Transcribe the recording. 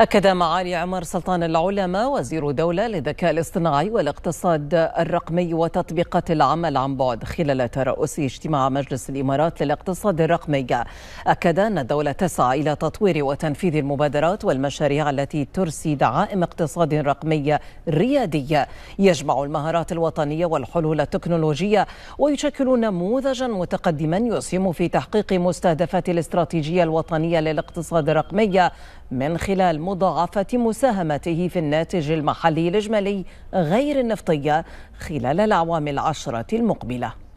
أكد معالي عمر سلطان العلماء وزير دولة للذكاء الاصطناعي والاقتصاد الرقمي وتطبيقات العمل عن بعد خلال ترأس اجتماع مجلس الإمارات للاقتصاد الرقمي أكد أن الدولة تسعى إلى تطوير وتنفيذ المبادرات والمشاريع التي ترسي دعائم اقتصاد رقمي ريادي يجمع المهارات الوطنية والحلول التكنولوجية ويشكل نموذجا متقدما يسهم في تحقيق مستهدفات الاستراتيجية الوطنية للاقتصاد الرقمي من خلال مضاعفة مساهمته في الناتج المحلي الإجمالي غير النفطية خلال الأعوام العشرة المقبلة